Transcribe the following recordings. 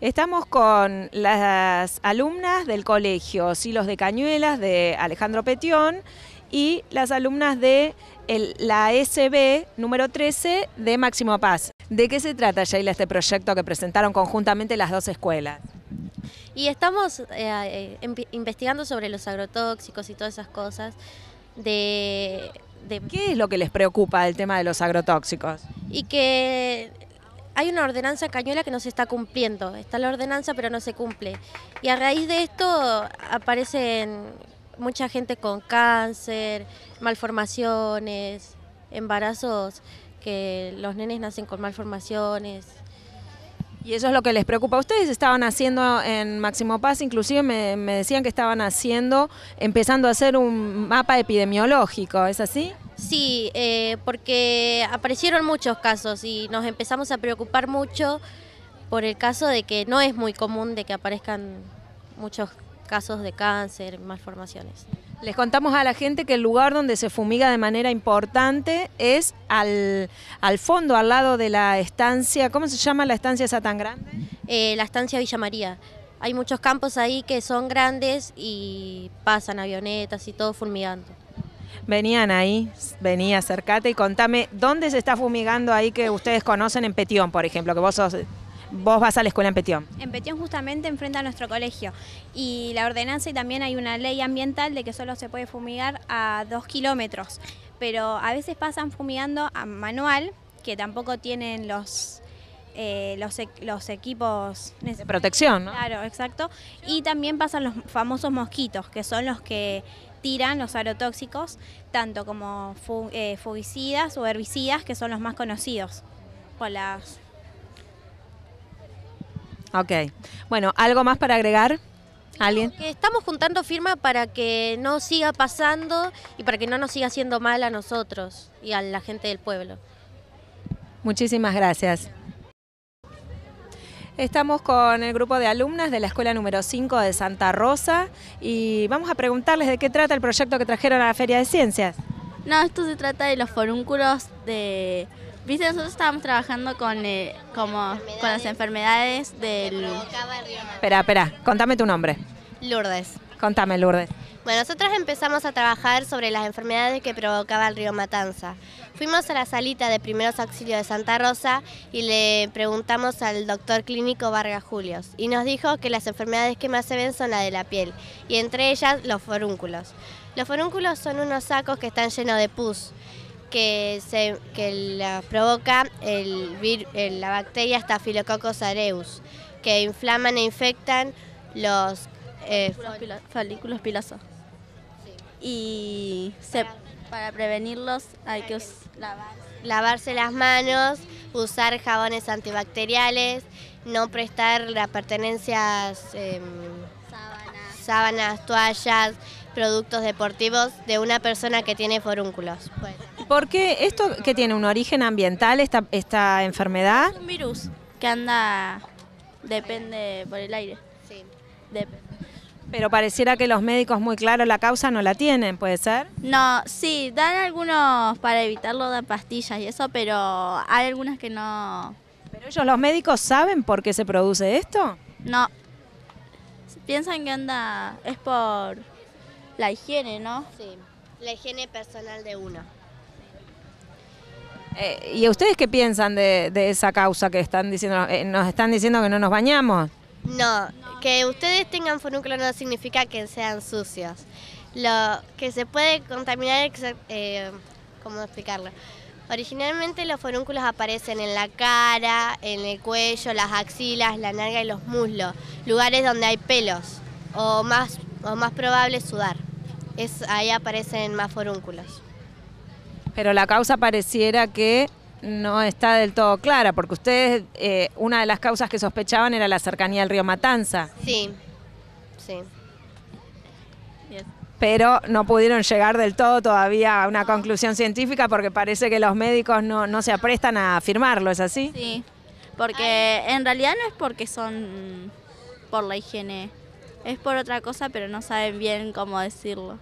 Estamos con las alumnas del colegio Silos de Cañuelas de Alejandro Petión y las alumnas de la SB número 13 de Máximo Paz. ¿De qué se trata, Sheila, este proyecto que presentaron conjuntamente las dos escuelas? Y estamos eh, eh, investigando sobre los agrotóxicos y todas esas cosas de ¿Qué es lo que les preocupa del tema de los agrotóxicos? Y que hay una ordenanza cañuela que no se está cumpliendo. Está la ordenanza, pero no se cumple. Y a raíz de esto aparecen mucha gente con cáncer, malformaciones, embarazos que los nenes nacen con malformaciones. Y eso es lo que les preocupa. a Ustedes estaban haciendo en Máximo Paz, inclusive me, decían que estaban haciendo, empezando a hacer un mapa epidemiológico, ¿es así? Sí, eh, porque aparecieron muchos casos y nos empezamos a preocupar mucho por el caso de que no es muy común de que aparezcan muchos casos de cáncer, malformaciones. Les contamos a la gente que el lugar donde se fumiga de manera importante es al, al fondo, al lado de la estancia, ¿cómo se llama la estancia esa tan grande? Eh, la estancia Villa María. Hay muchos campos ahí que son grandes y pasan avionetas y todo fumigando. Venían ahí, venía, acercate y contame, ¿dónde se está fumigando ahí que ustedes conocen en Petión, por ejemplo, que vos sos Vos vas a la escuela en Petión. En Petión justamente enfrente a nuestro colegio. Y la ordenanza y también hay una ley ambiental de que solo se puede fumigar a dos kilómetros. Pero a veces pasan fumigando a manual, que tampoco tienen los, eh, los, e-, equipos... De protección, ¿no? Claro, exacto. Y también pasan los famosos mosquitos, que son los que tiran los agrotóxicos, tanto como fugicidas eh, o herbicidas, que son los más conocidos por las Ok. Bueno, ¿algo más para agregar? ¿Alguien? estamos juntando firma para que no siga pasando y para que no nos siga haciendo mal a nosotros y a la gente del pueblo. Muchísimas gracias. Estamos con el grupo de alumnas de la escuela número 5 de Santa Rosa y vamos a preguntarles de qué trata el proyecto que trajeron a la Feria de Ciencias. No, esto se trata de los forúnculos de Viste, nosotros estábamos trabajando con, enfermedades eh, como, con las enfermedades del... Espera, espera, contame tu nombre. Lourdes. Contame, Lourdes. Bueno, nosotros empezamos a trabajar sobre las enfermedades que provocaba el río Matanza. Fuimos a la salita de primeros auxilios de Santa Rosa y le preguntamos al doctor clínico Vargas Julios y nos dijo que las enfermedades que más se ven son la de la piel y entre ellas los forúnculos. Los forúnculos son unos sacos que están llenos de pus que, se, que provoca el la bacteria Staphylococcus aureus, que inflaman e infectan los eh, folículos pilosos. Y para, prevenirlos hay que, lavarse. las manos, usar jabones antibacteriales, no prestar las pertenencias, em, sábanas, toallas, productos deportivos de una persona que tiene forúnculos. ¿Por qué esto que tiene un origen ambiental, esta, esta enfermedad? Es un virus que anda, depende por el aire. Sí. Depende. Pero pareciera que los médicos muy claro la causa no la tienen, ¿puede ser? No, sí, dan algunos para evitarlo, dan pastillas y eso, pero hay algunas que no... ¿Pero ellos, los médicos, saben por qué se produce esto? No. Piensan que anda... es por la higiene, ¿no? Sí, la higiene personal de uno. Eh, ¿Y ustedes qué piensan de, esa causa que están diciendo? Eh, ¿Nos están diciendo que no nos bañamos? No, que ustedes tengan forúnculo no significa que sean sucios. Lo que se puede contaminar, eh, ¿cómo explicarlo? Originalmente los forúnculos aparecen en la cara, en el cuello, las axilas, la narga y los muslos, lugares donde hay pelos o más, o más probable sudar es, ahí aparecen más forúnculos. Pero la causa pareciera que no está del todo clara, porque ustedes, eh, una de las causas que sospechaban era la cercanía al río Matanza. Sí, sí. Pero no pudieron llegar del todo todavía a una conclusión científica porque parece que los médicos no, se aprestan a afirmarlo, ¿es así? Sí, porque en realidad no es porque son por la higiene es por otra cosa, pero no saben bien cómo decirlo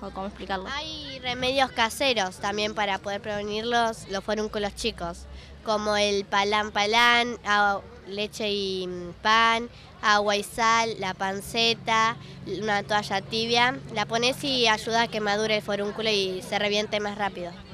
o cómo explicarlo. Hay remedios caseros también para poder prevenirlos, los forúnculos chicos, como el palán palán, leche y mm, pan, agua y sal, la panceta, una toalla tibia. La pones y ayuda a que madure el forúnculo y se reviente más rápido.